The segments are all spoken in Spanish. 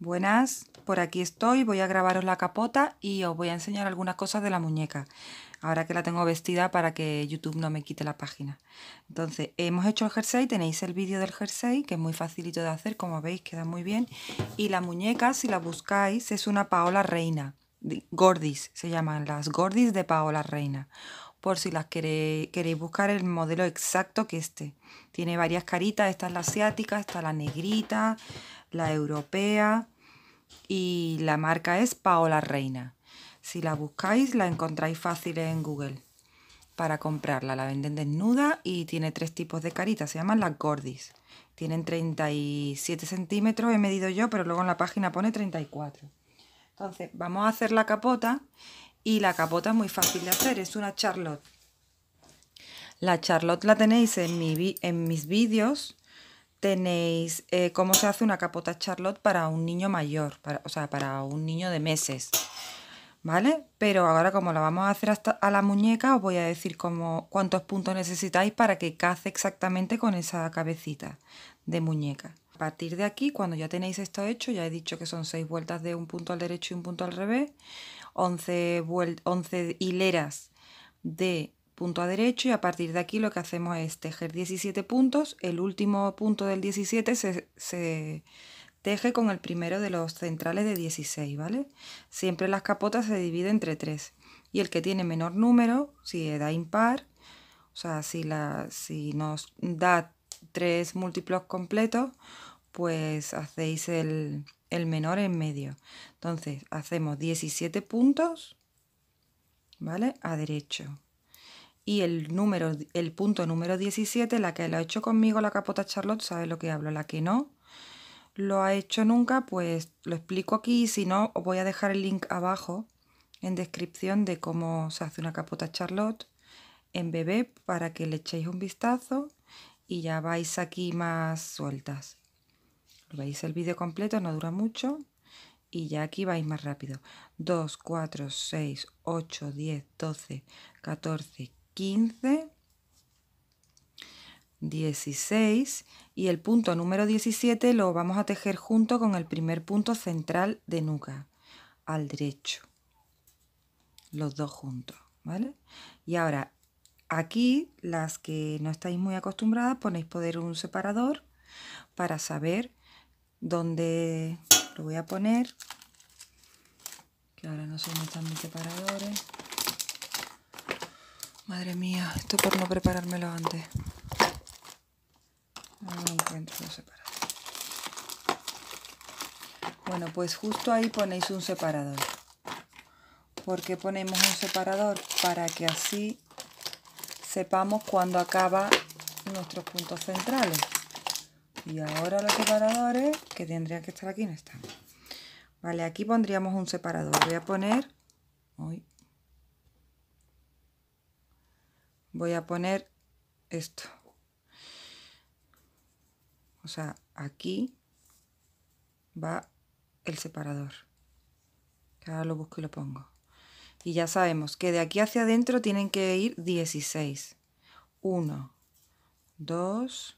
Buenas, por aquí estoy, voy a grabaros la capota y os voy a enseñar algunas cosas de la muñeca, ahora que la tengo vestida para que YouTube no me quite la página. Entonces, hemos hecho el jersey, tenéis el vídeo del jersey, que es muy facilito de hacer, como veis, queda muy bien. Y la muñeca, si la buscáis, es una Paola Reina, Gordis, se llaman las Gordis de Paola Reina por si las queréis, buscar el modelo exacto que este. Tiene varias caritas, esta es la asiática, está la negrita, la europea y la marca es Paola Reina. Si la buscáis la encontráis fácil en Google para comprarla. La venden desnuda y tiene tres tipos de caritas, se llaman las gordis. Tienen 37 centímetros, he medido yo, pero luego en la página pone 34. Entonces vamos a hacer la capota y la capota es muy fácil de hacer, es una charlotte. La charlotte la tenéis en, mi, en mis vídeos. Tenéis eh, cómo se hace una capota charlotte para un niño mayor, para, o sea, para un niño de meses. ¿Vale? Pero ahora como la vamos a hacer hasta a la muñeca, os voy a decir cómo, cuántos puntos necesitáis para que cace exactamente con esa cabecita de muñeca. A partir de aquí, cuando ya tenéis esto hecho, ya he dicho que son seis vueltas de un punto al derecho y un punto al revés, 11, hileras de punto a derecho y a partir de aquí lo que hacemos es tejer 17 puntos, el último punto del 17 se, teje con el primero de los centrales de 16, ¿vale? Siempre las capotas se dividen entre 3 y el que tiene menor número, si da impar, o sea, si, si nos da tres múltiplos completos, pues hacéis el, el menor en medio. Entonces hacemos 17 puntos, ¿vale? A derecho. Y el, número, el punto número 17, la que lo ha hecho conmigo la capota Charlotte, sabe lo que hablo, la que no lo ha hecho nunca, pues lo explico aquí, si no os voy a dejar el link abajo en descripción de cómo se hace una capota Charlotte en bebé para que le echéis un vistazo y ya vais aquí más sueltas. Veis el vídeo completo, no dura mucho y ya aquí vais más rápido. 2, 4, 6, 8, 10, 12, 14, 15, 16 y el punto número 17 lo vamos a tejer junto con el primer punto central de nuca, al derecho. Los dos juntos, ¿vale? Y ahora Aquí, las que no estáis muy acostumbradas, ponéis poder un separador para saber donde lo voy a poner, que ahora no sé dónde están mis separadores. Madre mía, esto por no preparármelo antes. No encuentro los separadores. Bueno, pues justo ahí ponéis un separador. porque ponemos un separador? Para que así sepamos cuándo acaba nuestros puntos centrales. Y ahora los separadores, que tendrían que estar aquí, no están. Vale, aquí pondríamos un separador. Voy a poner... voy a poner esto. O sea, aquí va el separador. ahora lo busco y lo pongo. Y ya sabemos que de aquí hacia adentro tienen que ir 16. 1, 2,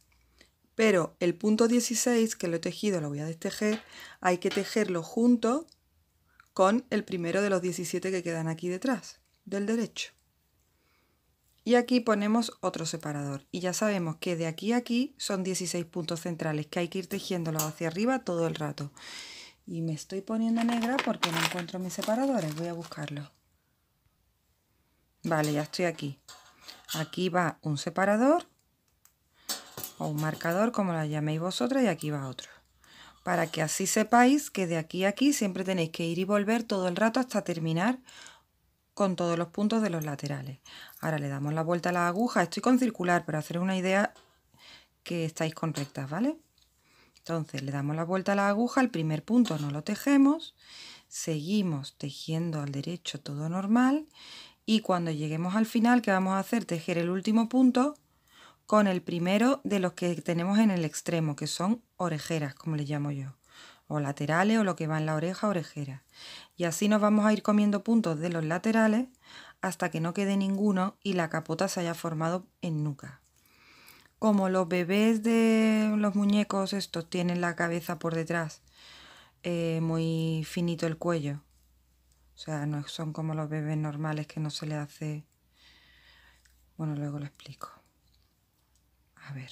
Pero el punto 16, que lo he tejido, lo voy a destejer, hay que tejerlo junto con el primero de los 17 que quedan aquí detrás, del derecho. Y aquí ponemos otro separador. Y ya sabemos que de aquí a aquí son 16 puntos centrales, que hay que ir tejiéndolos hacia arriba todo el rato. Y me estoy poniendo negra porque no encuentro mis separadores. Voy a buscarlos. Vale, ya estoy aquí. Aquí va un separador o un marcador, como la llaméis vosotras, y aquí va otro. Para que así sepáis que de aquí a aquí siempre tenéis que ir y volver todo el rato hasta terminar con todos los puntos de los laterales. Ahora le damos la vuelta a la aguja, estoy con circular, pero hacer una idea que estáis con rectas, ¿vale? Entonces le damos la vuelta a la aguja, el primer punto no lo tejemos, seguimos tejiendo al derecho todo normal y cuando lleguemos al final, ¿qué vamos a hacer? Tejer el último punto con el primero de los que tenemos en el extremo, que son orejeras, como le llamo yo, o laterales o lo que va en la oreja, orejera. Y así nos vamos a ir comiendo puntos de los laterales hasta que no quede ninguno y la capota se haya formado en nuca. Como los bebés de los muñecos estos tienen la cabeza por detrás, eh, muy finito el cuello. O sea, no son como los bebés normales que no se le hace... Bueno, luego lo explico ver,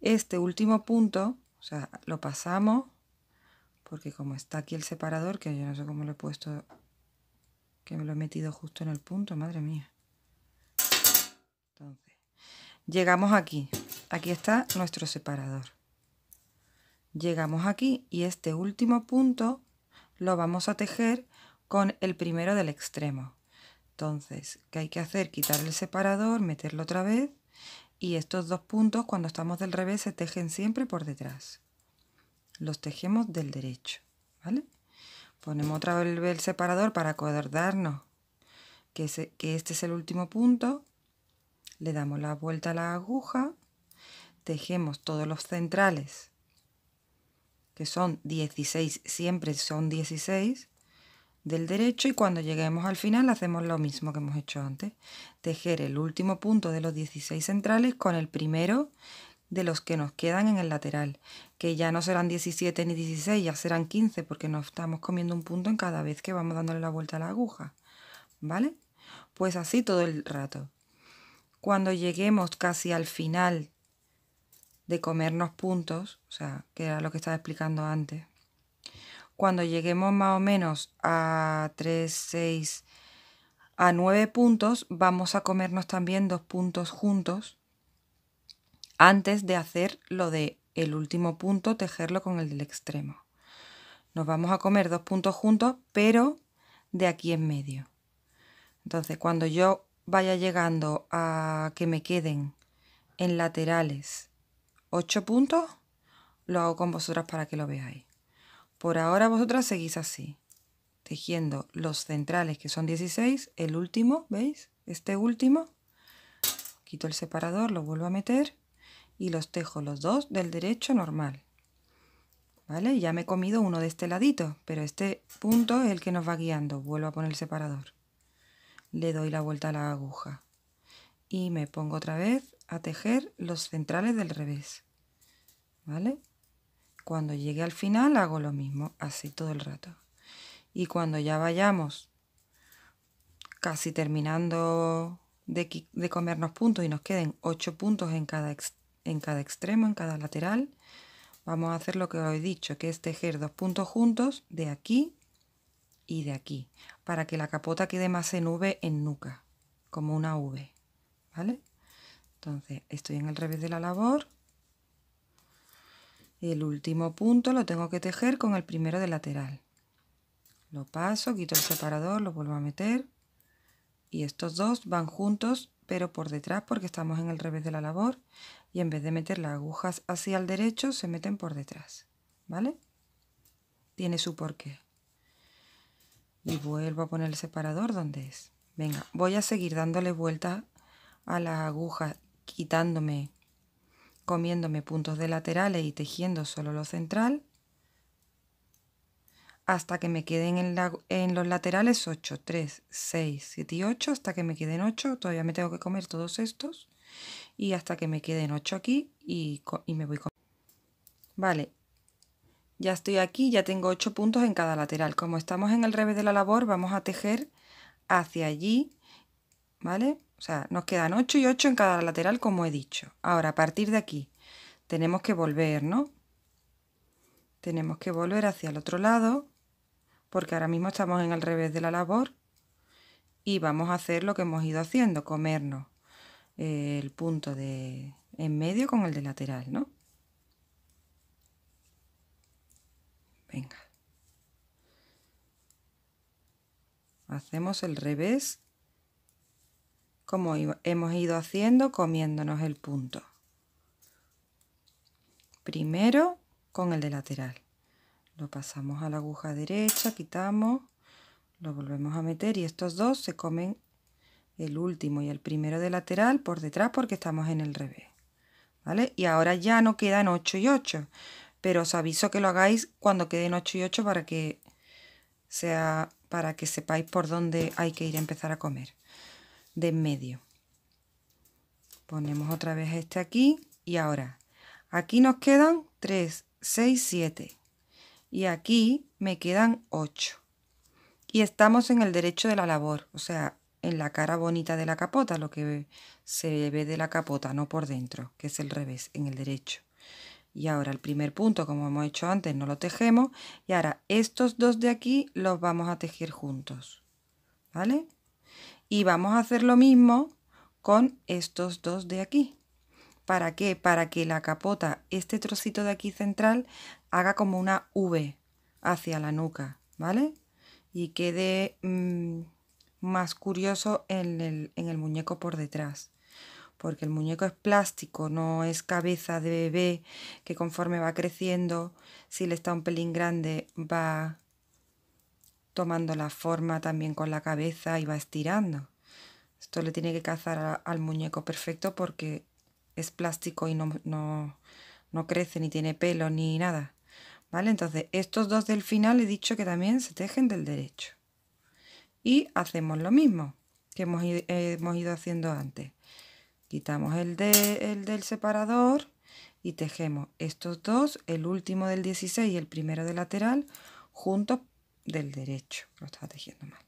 este último punto, o sea, lo pasamos, porque como está aquí el separador, que yo no sé cómo lo he puesto, que me lo he metido justo en el punto, madre mía. Entonces, llegamos aquí, aquí está nuestro separador. Llegamos aquí y este último punto lo vamos a tejer con el primero del extremo. Entonces, ¿qué hay que hacer? Quitar el separador, meterlo otra vez y estos dos puntos cuando estamos del revés se tejen siempre por detrás. Los tejemos del derecho, ¿vale? Ponemos otra vez el separador para acordarnos que, que este es el último punto. Le damos la vuelta a la aguja, tejemos todos los centrales, que son 16, siempre son 16, del derecho y cuando lleguemos al final hacemos lo mismo que hemos hecho antes. Tejer el último punto de los 16 centrales con el primero de los que nos quedan en el lateral, que ya no serán 17 ni 16, ya serán 15 porque nos estamos comiendo un punto en cada vez que vamos dándole la vuelta a la aguja. ¿Vale? Pues así todo el rato. Cuando lleguemos casi al final de comernos puntos, o sea, que era lo que estaba explicando antes, cuando lleguemos más o menos a 3, 6, a 9 puntos, vamos a comernos también dos puntos juntos antes de hacer lo de el último punto, tejerlo con el del extremo. Nos vamos a comer dos puntos juntos, pero de aquí en medio. Entonces, cuando yo vaya llegando a que me queden en laterales 8 puntos, lo hago con vosotras para que lo veáis. Por ahora vosotras seguís así, tejiendo los centrales que son 16, el último, ¿veis? Este último, quito el separador, lo vuelvo a meter y los tejo los dos del derecho normal. ¿Vale? Ya me he comido uno de este ladito, pero este punto es el que nos va guiando. Vuelvo a poner el separador. Le doy la vuelta a la aguja. Y me pongo otra vez a tejer los centrales del revés. ¿Vale? Cuando llegue al final hago lo mismo, así todo el rato. Y cuando ya vayamos casi terminando de, comernos puntos y nos queden 8 puntos en cada, en cada extremo, en cada lateral, vamos a hacer lo que os he dicho, que es tejer dos puntos juntos de aquí y de aquí, para que la capota quede más en V en nuca, como una V, ¿vale? Entonces estoy en el revés de la labor, el último punto lo tengo que tejer con el primero de lateral. Lo paso, quito el separador, lo vuelvo a meter. Y estos dos van juntos, pero por detrás porque estamos en el revés de la labor. Y en vez de meter las agujas hacia el derecho, se meten por detrás. ¿Vale? Tiene su porqué. Y vuelvo a poner el separador donde es. Venga, voy a seguir dándole vuelta a las agujas, quitándome comiéndome puntos de laterales y tejiendo solo lo central, hasta que me queden en, los laterales 8, 3, 6, 7 y 8, hasta que me queden 8, todavía me tengo que comer todos estos, y hasta que me queden 8 aquí y, y me voy con... Vale, ya estoy aquí, ya tengo 8 puntos en cada lateral. Como estamos en el revés de la labor, vamos a tejer hacia allí, ¿vale? O sea, nos quedan 8 y 8 en cada lateral, como he dicho. Ahora, a partir de aquí, tenemos que volver, ¿no? Tenemos que volver hacia el otro lado, porque ahora mismo estamos en el revés de la labor. Y vamos a hacer lo que hemos ido haciendo, comernos eh, el punto de en medio con el de lateral, ¿no? Venga. Hacemos el revés como hemos ido haciendo comiéndonos el punto. Primero con el de lateral. Lo pasamos a la aguja derecha, quitamos, lo volvemos a meter y estos dos se comen el último y el primero de lateral por detrás porque estamos en el revés. ¿Vale? Y ahora ya no quedan 8 y 8, pero os aviso que lo hagáis cuando queden 8 y 8 para que sea para que sepáis por dónde hay que ir a empezar a comer de medio. Ponemos otra vez este aquí y ahora aquí nos quedan 3, 6, 7 y aquí me quedan 8. Y estamos en el derecho de la labor, o sea, en la cara bonita de la capota, lo que se ve de la capota, no por dentro, que es el revés, en el derecho. Y ahora el primer punto, como hemos hecho antes, no lo tejemos. Y ahora estos dos de aquí los vamos a tejer juntos. ¿Vale? Y vamos a hacer lo mismo con estos dos de aquí. ¿Para qué? Para que la capota, este trocito de aquí central, haga como una V hacia la nuca, ¿vale? Y quede mm, más curioso en el, en el muñeco por detrás porque el muñeco es plástico, no es cabeza de bebé que conforme va creciendo, si le está un pelín grande va tomando la forma también con la cabeza y va estirando. Esto le tiene que cazar al muñeco perfecto porque es plástico y no, crece ni tiene pelo ni nada. ¿Vale? Entonces, estos dos del final he dicho que también se tejen del derecho. Y hacemos lo mismo que hemos, ido haciendo antes. Quitamos el, el del separador y tejemos estos dos, el último del 16 y el primero del lateral, juntos del derecho, lo estaba tejiendo mal.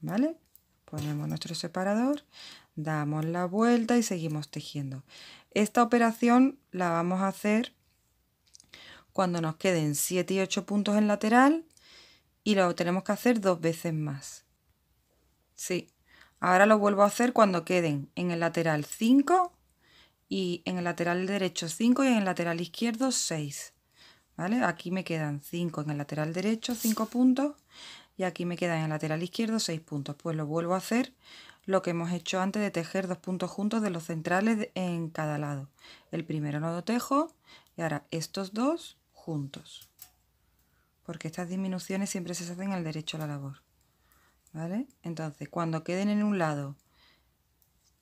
¿Vale? Ponemos nuestro separador, damos la vuelta y seguimos tejiendo. Esta operación la vamos a hacer cuando nos queden 7 y 8 puntos en lateral y lo tenemos que hacer dos veces más. Sí, ahora lo vuelvo a hacer cuando queden en el lateral 5 y en el lateral derecho 5 y en el lateral izquierdo 6. Aquí me quedan 5 en el lateral derecho, 5 puntos, y aquí me quedan en el lateral izquierdo 6 puntos. Pues lo vuelvo a hacer lo que hemos hecho antes de tejer dos puntos juntos de los centrales en cada lado. El primero no lo tejo y ahora estos dos juntos. Porque estas disminuciones siempre se hacen al derecho a la labor. Entonces, cuando queden en un lado,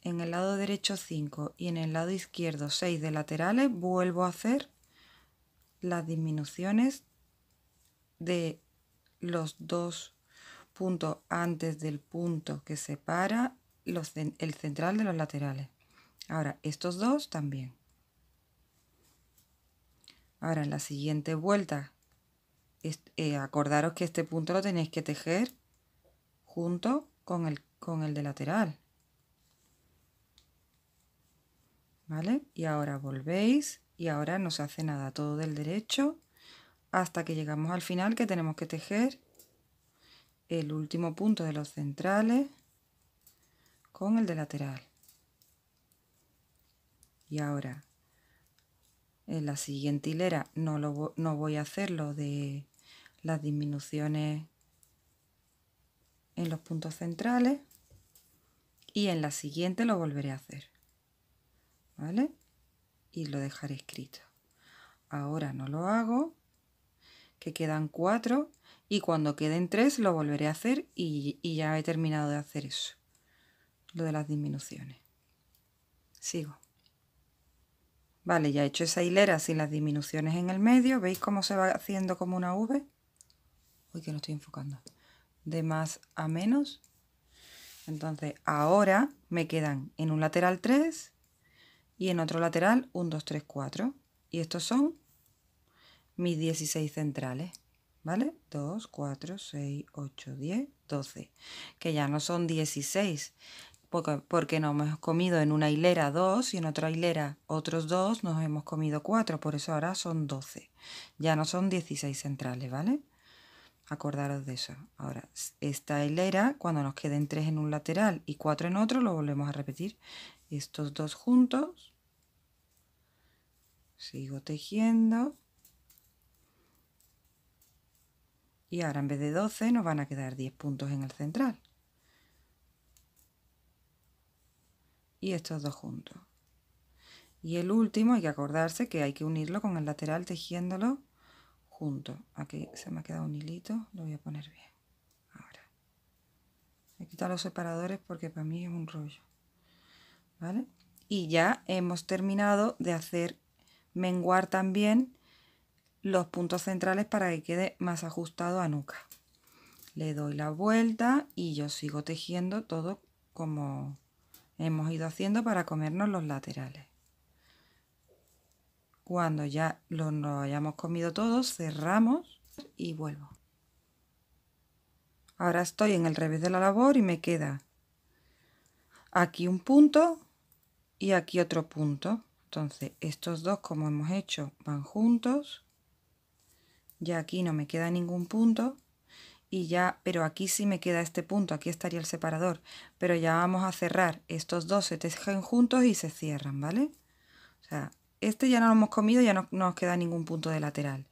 en el lado derecho 5 y en el lado izquierdo 6 de laterales, vuelvo a hacer las disminuciones de los dos puntos antes del punto que separa los, el central de los laterales. Ahora, estos dos también. Ahora, en la siguiente vuelta, eh, acordaros que este punto lo tenéis que tejer junto con el, con el de lateral. ¿Vale? Y ahora volvéis y ahora no se hace nada todo del derecho hasta que llegamos al final que tenemos que tejer el último punto de los centrales con el de lateral y ahora en la siguiente hilera no, lo, no voy a hacer lo de las disminuciones en los puntos centrales y en la siguiente lo volveré a hacer ¿vale? y lo dejaré escrito. Ahora no lo hago, que quedan cuatro y cuando queden tres lo volveré a hacer y, ya he terminado de hacer eso, lo de las disminuciones. Sigo. Vale, ya he hecho esa hilera sin las disminuciones en el medio. ¿Veis cómo se va haciendo como una V? Uy, que no estoy enfocando. De más a menos. Entonces, ahora me quedan en un lateral 3, y en otro lateral 1, 2, 3, 4. Y estos son mis 16 centrales, ¿vale? 2, 4, 6, 8, 10, 12, que ya no son 16, porque, nos hemos comido en una hilera 2 y en otra hilera otros 2, nos hemos comido 4, por eso ahora son 12, ya no son 16 centrales, ¿vale? Acordaros de eso. Ahora, esta hilera, cuando nos queden 3 en un lateral y 4 en otro, lo volvemos a repetir estos dos juntos sigo tejiendo y ahora en vez de 12 nos van a quedar 10 puntos en el central y estos dos juntos y el último hay que acordarse que hay que unirlo con el lateral tejiéndolo junto aquí se me ha quedado un hilito lo voy a poner bien ahora he quitado los separadores porque para mí es un rollo y ya hemos terminado de hacer menguar también los puntos centrales para que quede más ajustado a nuca. Le doy la vuelta y yo sigo tejiendo todo como hemos ido haciendo para comernos los laterales. Cuando ya lo, hayamos comido todos, cerramos y vuelvo. Ahora estoy en el revés de la labor y me queda aquí un punto, y aquí otro punto entonces estos dos como hemos hecho van juntos ya aquí no me queda ningún punto y ya pero aquí sí me queda este punto aquí estaría el separador pero ya vamos a cerrar estos dos se tejen juntos y se cierran vale o sea este ya no lo hemos comido ya no nos queda ningún punto de lateral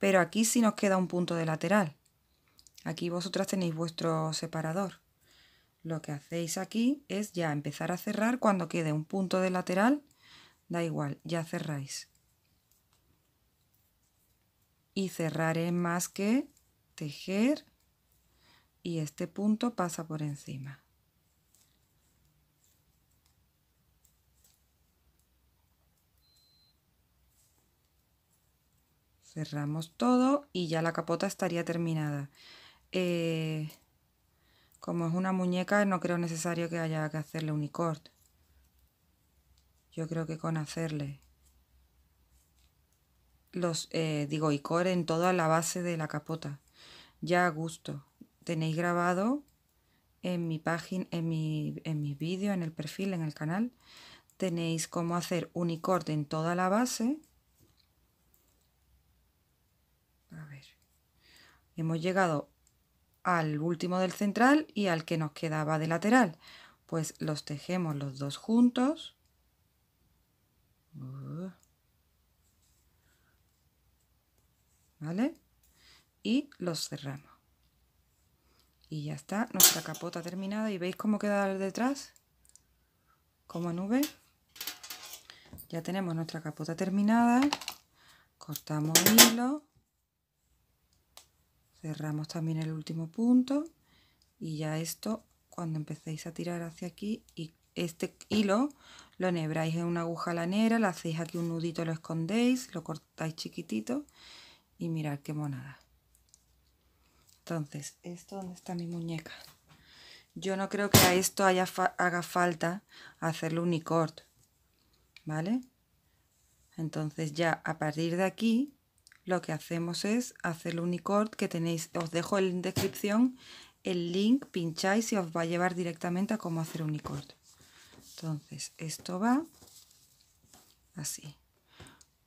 pero aquí sí nos queda un punto de lateral aquí vosotras tenéis vuestro separador lo que hacéis aquí es ya empezar a cerrar cuando quede un punto de lateral, da igual, ya cerráis. Y cerraré más que tejer y este punto pasa por encima. cerramos todo y ya la capota estaría terminada. Eh, como es una muñeca, no creo necesario que haya que hacerle unicorn. Yo creo que con hacerle los, eh, digo digo, icor en toda la base de la capota. Ya a gusto. Tenéis grabado en mi página, en mi, vídeo, en el perfil, en el canal. Tenéis cómo hacer unicorn en toda la base. A ver. Hemos llegado al último del central y al que nos quedaba de lateral. Pues los tejemos los dos juntos. ¿Vale? Y los cerramos. Y ya está nuestra capota terminada. ¿Y veis cómo queda detrás? Como nube. Ya tenemos nuestra capota terminada. Cortamos hilo cerramos también el último punto y ya esto cuando empecéis a tirar hacia aquí y este hilo lo enhebráis en una aguja lanera, le hacéis aquí un nudito, lo escondéis, lo cortáis chiquitito y mirad qué monada. Entonces, ¿esto dónde está mi muñeca? Yo no creo que a esto haya haga falta hacerle un unicord, ¿vale? Entonces ya a partir de aquí lo que hacemos es hacer el Unicode que tenéis. Os dejo en descripción el link, pincháis y os va a llevar directamente a cómo hacer icord. Entonces, esto va así.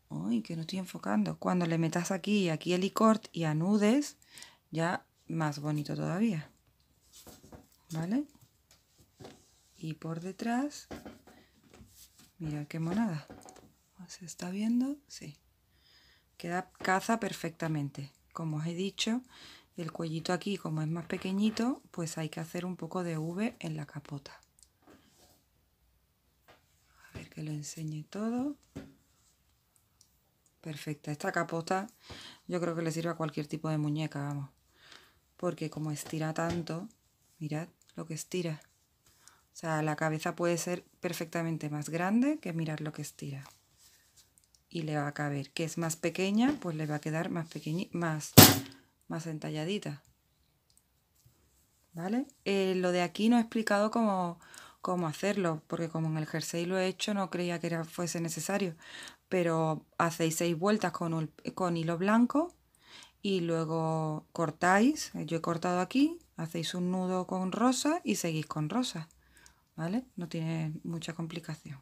Uy, que no estoy enfocando. Cuando le metas aquí y aquí el icord y anudes, ya más bonito todavía. ¿Vale? Y por detrás, mira qué monada. ¿Se está viendo? Sí. Queda caza perfectamente. Como os he dicho, el cuellito aquí, como es más pequeñito, pues hay que hacer un poco de V en la capota. A ver que lo enseñe todo. Perfecta. Esta capota yo creo que le sirve a cualquier tipo de muñeca, vamos. Porque como estira tanto, mirad lo que estira. O sea, la cabeza puede ser perfectamente más grande que mirar lo que estira y le va a caber. Que es más pequeña, pues le va a quedar más pequeña, más, más entalladita. ¿Vale? Eh, lo de aquí no he explicado cómo, hacerlo, porque como en el jersey lo he hecho, no creía que era, fuese necesario. Pero hacéis seis vueltas con, con hilo blanco y luego cortáis, eh, yo he cortado aquí, hacéis un nudo con rosa y seguís con rosa, ¿vale? No tiene mucha complicación.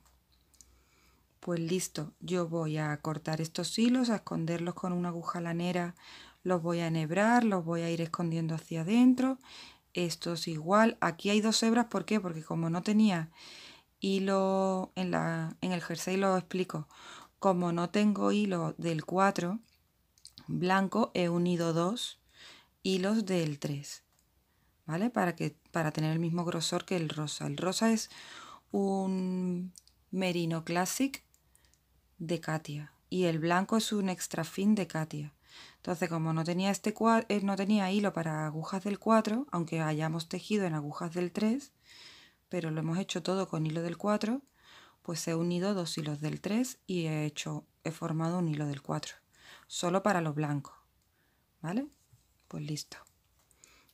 Pues listo, yo voy a cortar estos hilos, a esconderlos con una aguja lanera, los voy a enhebrar, los voy a ir escondiendo hacia adentro. Esto es igual, aquí hay dos hebras, ¿por qué? Porque como no tenía hilo en, la, en el jersey, lo explico, como no tengo hilo del 4 blanco, he unido dos hilos del 3, ¿vale? Para, que, para tener el mismo grosor que el rosa. El rosa es un merino classic de Katia y el blanco es un extra fin de Katia. Entonces, como no tenía, este eh, no tenía hilo para agujas del 4, aunque hayamos tejido en agujas del 3, pero lo hemos hecho todo con hilo del 4, pues he unido dos hilos del 3 y he, hecho, he formado un hilo del 4, solo para los blancos. ¿Vale? Pues listo.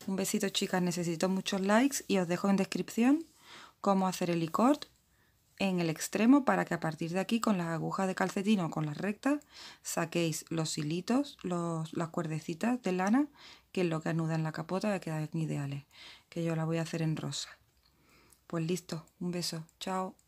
Un besito chicas, necesito muchos likes y os dejo en descripción cómo hacer el licor en el extremo para que a partir de aquí con las agujas de calcetín o con las rectas saquéis los hilitos, los, las cuerdecitas de lana que es lo que anuda en la capota que quedan ideales que yo la voy a hacer en rosa pues listo, un beso, chao